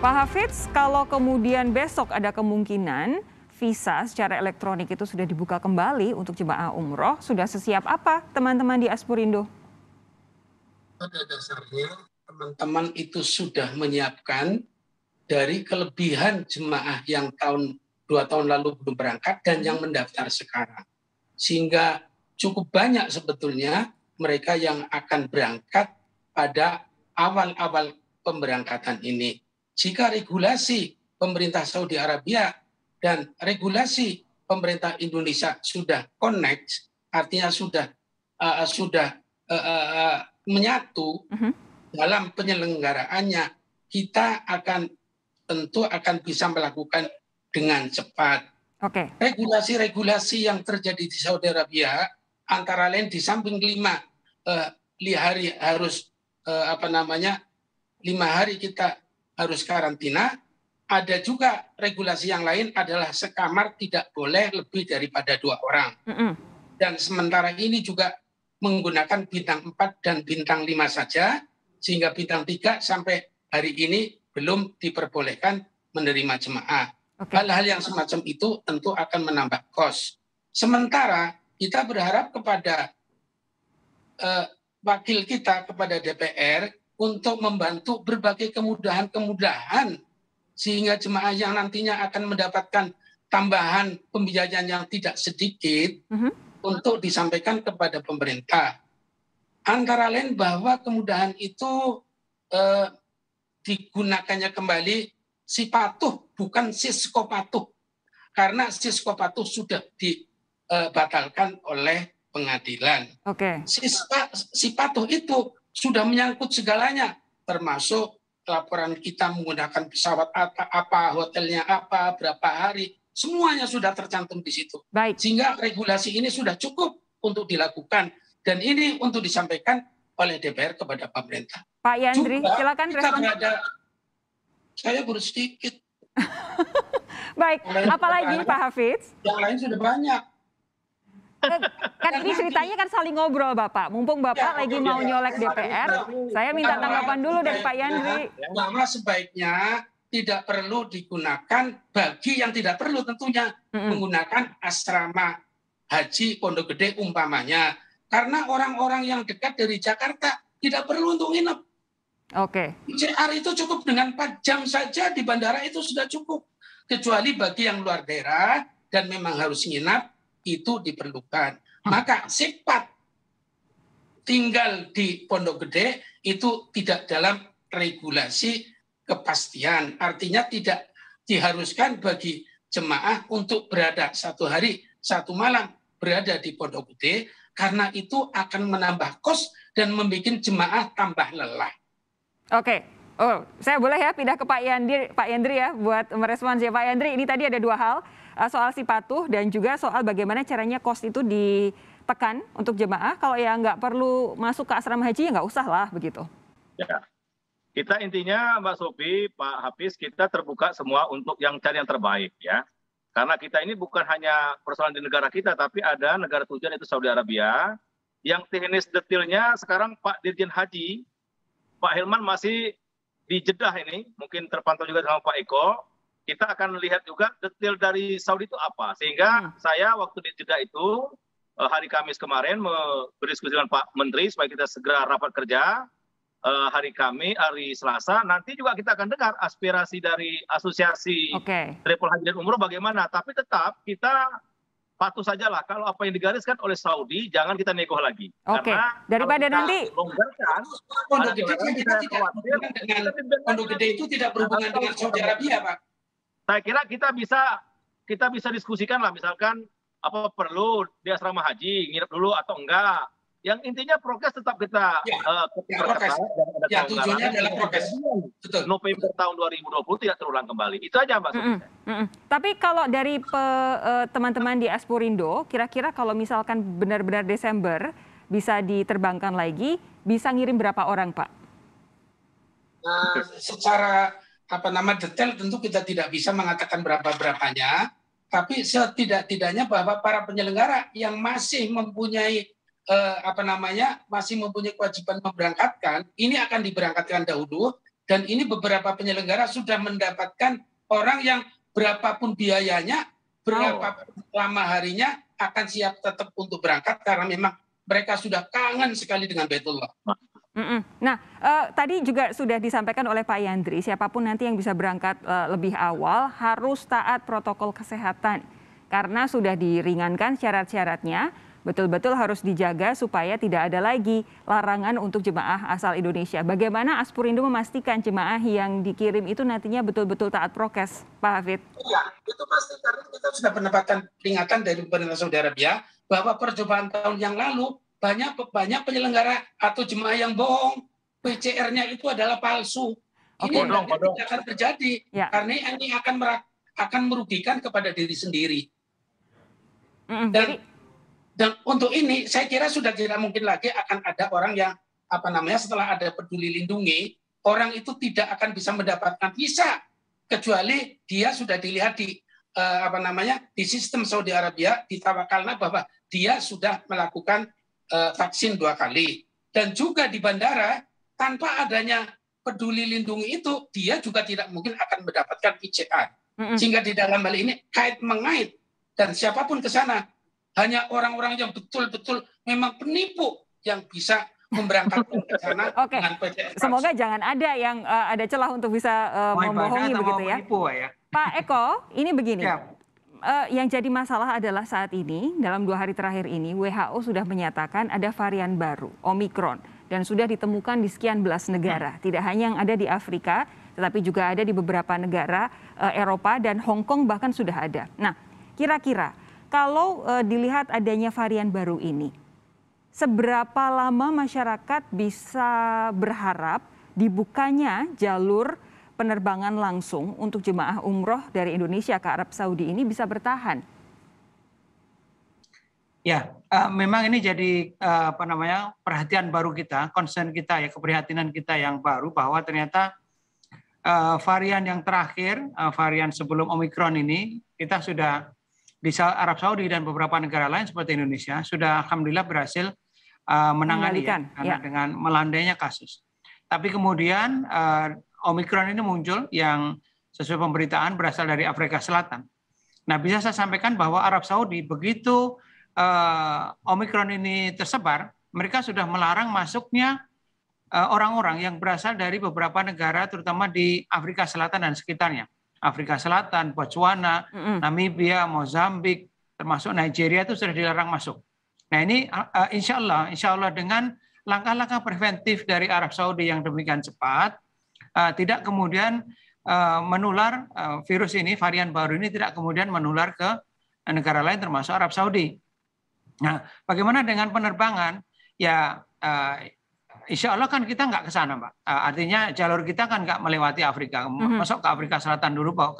Pak Hafiz, kalau kemudian besok ada kemungkinan visa secara elektronik itu sudah dibuka kembali untuk jemaah umroh, sudah sesiap apa teman-teman di Aspurindo? Pada dasarnya teman-teman itu sudah menyiapkan dari kelebihan jemaah yang tahun dua tahun lalu belum berangkat dan yang mendaftar sekarang. Sehingga cukup banyak sebetulnya mereka yang akan berangkat pada awal-awal pemberangkatan ini jika regulasi pemerintah Saudi Arabia dan regulasi pemerintah Indonesia sudah connect, artinya sudah uh, sudah uh, uh, menyatu uh-huh. dalam penyelenggaraannya, kita akan tentu akan bisa melakukan dengan cepat. regulasi Regulasi-regulasi yang terjadi di Saudi Arabia antara lain di samping lima uh, hari harus uh, apa namanya lima hari kita harus karantina, ada juga regulasi yang lain adalah sekamar tidak boleh lebih daripada dua orang. Mm -hmm. Dan sementara ini juga menggunakan bintang 4 dan bintang 5 saja, sehingga bintang 3 sampai hari ini belum diperbolehkan menerima jemaah. hal Hal-hal yang semacam itu tentu akan menambah kos. Sementara kita berharap kepada uh, wakil kita kepada DPR untuk membantu berbagai kemudahan-kemudahan sehingga jemaah yang nantinya akan mendapatkan tambahan pembiayaan yang tidak sedikit mm -hmm. untuk disampaikan kepada pemerintah. Antara lain bahwa kemudahan itu eh, digunakannya kembali si patuh bukan sisko patuh karena sisko patuh sudah dibatalkan eh, oleh pengadilan. Oke. Okay. Si, si patuh itu sudah menyangkut segalanya, termasuk laporan kita menggunakan pesawat apa, apa hotelnya apa, berapa hari, semuanya sudah tercantum di situ. Baik. Sehingga regulasi ini sudah cukup untuk dilakukan dan ini untuk disampaikan oleh DPR kepada pemerintah. Pak Yandri, Juga silakan kita saya baru sedikit. Baik, apalagi Pak Hafiz? Yang lain sudah banyak. Kan, kan ini ceritanya kan saling ngobrol Bapak. Mumpung Bapak ya, lagi ya, mau ya. nyolek nah, DPR, saya minta nah, tanggapan dulu dari Pak Yandri. Bahwa sebaiknya tidak perlu digunakan bagi yang tidak perlu tentunya mm -hmm. menggunakan asrama haji Pondok Gede umpamanya karena orang-orang yang dekat dari Jakarta tidak perlu untuk nginep. Oke. Okay. CR itu cukup dengan 4 jam saja di bandara itu sudah cukup kecuali bagi yang luar daerah dan memang harus nginap itu diperlukan. Maka sifat tinggal di Pondok Gede itu tidak dalam regulasi kepastian. Artinya tidak diharuskan bagi jemaah untuk berada satu hari, satu malam berada di Pondok Gede karena itu akan menambah kos dan membuat jemaah tambah lelah. Oke, oh, saya boleh ya pindah ke Pak Yandri, Pak Yandri ya buat merespons ya Pak Yandri. Ini tadi ada dua hal. Eh, soal si patuh dan juga soal bagaimana caranya kos itu ditekan untuk jemaah. Kalau ya nggak perlu masuk ke asrama haji ya nggak usah lah begitu. Ya. Kita intinya Mbak Sofi, Pak Hafiz, kita terbuka semua untuk yang cari yang terbaik ya. Karena kita ini bukan hanya persoalan di negara kita, tapi ada negara tujuan itu Saudi Arabia. Yang teknis detailnya sekarang Pak Dirjen Haji, Pak Hilman masih di Jeddah ini, mungkin terpantau juga sama Pak Eko kita akan lihat juga detail dari Saudi itu apa. Sehingga hmm. saya waktu di jeda itu eh, hari Kamis kemarin berdiskusi dengan Pak Menteri supaya kita segera rapat kerja eh, hari Kamis, hari Selasa. Nanti juga kita akan dengar aspirasi dari asosiasi okay. Triple Haji dan Umroh bagaimana. Tapi tetap kita patuh sajalah kalau apa yang digariskan oleh Saudi jangan kita nego lagi. Okay. Karena Daripada kita nanti longgarkan pondok gede kita, itu tidak berhubungan dengan Saudi Arabia, Pak saya kira kita bisa kita bisa diskusikan lah misalkan apa perlu di asrama haji nginep dulu atau enggak yang intinya prokes tetap kita ya, uh, ya, prokes. Ya, tujuannya adalah prokes. Betul. November tahun 2020 tidak terulang kembali. Itu aja Mbak. Mm -mm. Mm -mm. Tapi kalau dari eh, teman-teman uh, di Aspurindo, kira-kira kalau misalkan benar-benar Desember bisa diterbangkan lagi, bisa ngirim berapa orang Pak? Nah, secara apa nama detail tentu kita tidak bisa mengatakan berapa berapanya, tapi setidak-tidaknya bahwa para penyelenggara yang masih mempunyai eh, apa namanya masih mempunyai kewajiban memberangkatkan ini akan diberangkatkan dahulu dan ini beberapa penyelenggara sudah mendapatkan orang yang berapapun biayanya berapapun oh. lama harinya akan siap tetap untuk berangkat karena memang mereka sudah kangen sekali dengan Baitullah. Mm-mm. Nah, uh, tadi juga sudah disampaikan oleh Pak Yandri, siapapun nanti yang bisa berangkat uh, lebih awal harus taat protokol kesehatan karena sudah diringankan syarat-syaratnya. Betul-betul harus dijaga supaya tidak ada lagi larangan untuk jemaah asal Indonesia. Bagaimana Aspurindo memastikan jemaah yang dikirim itu nantinya betul-betul taat prokes, Pak Hafid? Iya, itu pasti karena kita sudah mendapatkan peringatan dari pemerintah Saudi Arabia bahwa percobaan tahun yang lalu banyak banyak penyelenggara atau jemaah yang bohong. PCR-nya itu adalah palsu. Ini okay. bodong, tidak akan terjadi ya. karena ini akan merak, akan merugikan kepada diri sendiri. Mm, dan dan untuk ini saya kira sudah tidak mungkin lagi akan ada orang yang apa namanya setelah ada peduli lindungi orang itu tidak akan bisa mendapatkan visa kecuali dia sudah dilihat di uh, apa namanya di sistem Saudi Arabia ditawakalna bahwa dia sudah melakukan Eh, vaksin dua kali. Dan juga di bandara, tanpa adanya peduli lindungi itu, dia juga tidak mungkin akan mendapatkan PCR. Sehingga di dalam hal ini kait mengait dan siapapun ke sana hanya orang-orang yang betul-betul memang penipu yang bisa memberangkatkan ke sana okay. dengan PCR. Semoga jangan ada yang uh, ada celah untuk bisa uh, membohongi begitu ya. Menipu, ya. Pak Eko, ini begini. Ya uh, yang jadi masalah adalah saat ini dalam dua hari terakhir ini WHO sudah menyatakan ada varian baru Omikron dan sudah ditemukan di sekian belas negara. Hmm. Tidak hanya yang ada di Afrika, tetapi juga ada di beberapa negara uh, Eropa dan Hong Kong bahkan sudah ada. Nah, kira-kira kalau uh, dilihat adanya varian baru ini, seberapa lama masyarakat bisa berharap dibukanya jalur penerbangan langsung untuk jemaah umroh dari Indonesia ke Arab Saudi ini bisa bertahan? Ya, uh, memang ini jadi uh, apa namanya perhatian baru kita, concern kita ya, keprihatinan kita yang baru bahwa ternyata uh, varian yang terakhir, uh, varian sebelum Omikron ini kita sudah di Arab Saudi dan beberapa negara lain seperti Indonesia sudah alhamdulillah berhasil uh, menangani ya, karena ya. dengan melandainya kasus. Tapi kemudian uh, Omikron ini muncul yang sesuai pemberitaan berasal dari Afrika Selatan. Nah, bisa saya sampaikan bahwa Arab Saudi begitu eh, Omikron ini tersebar, mereka sudah melarang masuknya eh, orang-orang yang berasal dari beberapa negara, terutama di Afrika Selatan dan sekitarnya. Afrika Selatan, Botswana, mm -hmm. Namibia, Mozambik, termasuk Nigeria itu sudah dilarang masuk. Nah ini uh, insya Allah, insya Allah dengan langkah-langkah preventif dari Arab Saudi yang demikian cepat, Eh, tidak kemudian eh, menular eh, virus ini varian baru ini tidak kemudian menular ke negara lain termasuk Arab Saudi. Nah, bagaimana dengan penerbangan? Ya, insya Allah kan kita nggak ke sana, Pak. artinya jalur kita kan nggak melewati Afrika, mm-hmm. masuk ke Afrika Selatan dulu, Pak,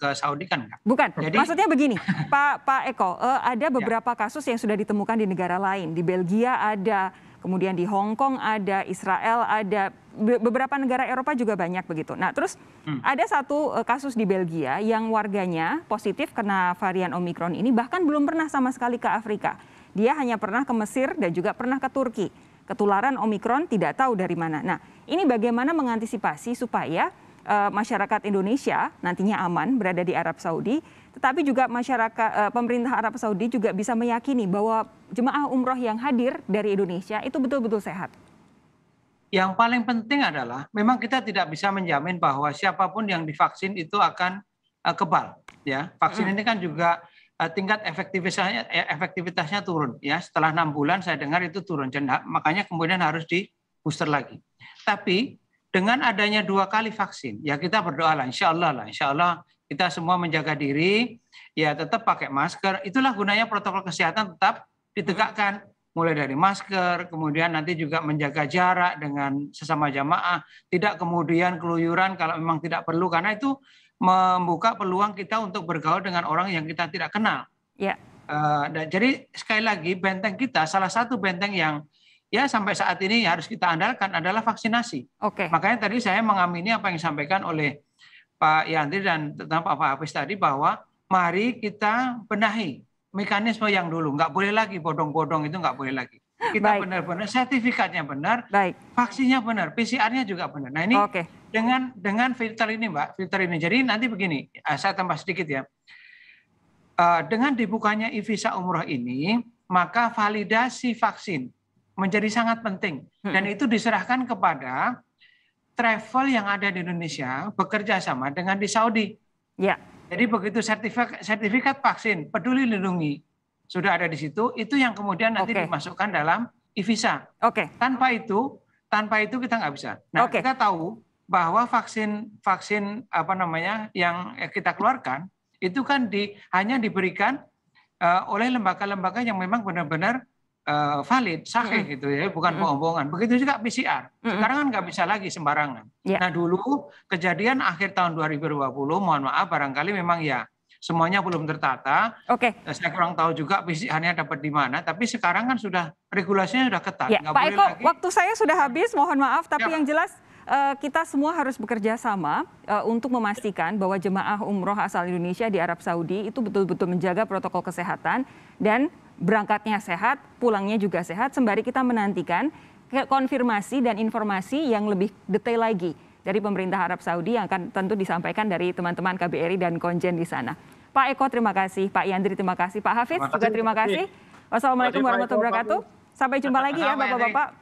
ke, Saudi kan nggak. Bukan. Jadi, Maksudnya begini, Pak Pak Eko, ada ya. beberapa ya. kasus yang sudah ditemukan di negara lain. Di Belgia ada, kemudian di Hong Kong ada, Israel ada beberapa negara Eropa juga banyak begitu. Nah, terus hmm. ada satu eh, kasus di Belgia yang warganya positif kena varian Omikron ini bahkan belum pernah sama sekali ke Afrika. Dia hanya pernah ke Mesir dan juga pernah ke Turki. Ketularan Omikron tidak tahu dari mana. Nah, ini bagaimana mengantisipasi supaya uh, masyarakat Indonesia nantinya aman berada di Arab Saudi, tetapi juga masyarakat uh, pemerintah Arab Saudi juga bisa meyakini bahwa jemaah umroh yang hadir dari Indonesia itu betul-betul sehat yang paling penting adalah memang kita tidak bisa menjamin bahwa siapapun yang divaksin itu akan uh, kebal ya vaksin mm. ini kan juga uh, tingkat efektivitasnya eh, efektivitasnya turun ya setelah enam bulan saya dengar itu turun makanya kemudian harus di booster lagi tapi dengan adanya dua kali vaksin ya kita berdoa lah insya Allah lah insya Allah kita semua menjaga diri ya tetap pakai masker itulah gunanya protokol kesehatan tetap ditegakkan mulai dari masker, kemudian nanti juga menjaga jarak dengan sesama jamaah, tidak kemudian keluyuran kalau memang tidak perlu karena itu membuka peluang kita untuk bergaul dengan orang yang kita tidak kenal. Ya. Uh, dan jadi sekali lagi benteng kita salah satu benteng yang ya sampai saat ini harus kita andalkan adalah vaksinasi. Oke. Okay. Makanya tadi saya mengamini apa yang disampaikan oleh Pak Yanti dan tentang Pak Hafiz tadi bahwa mari kita benahi mekanisme yang dulu. Nggak boleh lagi bodong-bodong itu nggak boleh lagi. Kita benar-benar sertifikatnya benar, Baik. vaksinnya benar, PCR-nya juga benar. Nah ini okay. dengan dengan filter ini Mbak, filter ini. Jadi nanti begini, eh, saya tambah sedikit ya. Eh, dengan dibukanya e-visa umroh ini, maka validasi vaksin menjadi sangat penting. Hmm. Dan itu diserahkan kepada travel yang ada di Indonesia bekerja sama dengan di Saudi. Ya. Jadi begitu sertifikat, sertifikat vaksin peduli lindungi sudah ada di situ, itu yang kemudian nanti okay. dimasukkan dalam e-visa. Oke. Okay. Tanpa itu, tanpa itu kita nggak bisa. Nah, okay. kita tahu bahwa vaksin vaksin apa namanya yang kita keluarkan itu kan di hanya diberikan uh, oleh lembaga-lembaga yang memang benar-benar uh, valid, sahih mm -hmm. gitu ya, bukan mm -hmm. bohongan. Begitu juga PCR. Mm -hmm. Sekarang kan nggak bisa lagi sembarangan. Ya. Nah dulu kejadian akhir tahun 2020, mohon maaf barangkali memang ya semuanya belum tertata. Oke. Okay. Eh, saya kurang tahu juga hanya dapat di mana, tapi sekarang kan sudah regulasinya sudah ketat. Ya. Pak Eko, lagi. waktu saya sudah habis, mohon maaf, tapi ya. yang jelas eh, kita semua harus bekerja sama eh, untuk memastikan bahwa jemaah umroh asal Indonesia di Arab Saudi itu betul-betul menjaga protokol kesehatan dan berangkatnya sehat, pulangnya juga sehat, sembari kita menantikan konfirmasi dan informasi yang lebih detail lagi dari pemerintah Arab Saudi yang akan tentu disampaikan dari teman-teman KBRI dan konjen di sana. Pak Eko terima kasih, Pak Yandri terima kasih, Pak Hafiz terima kasih. juga terima kasih. Wassalamualaikum warahmatullahi wabarakatuh. Sampai jumpa lagi ya Bapak-bapak.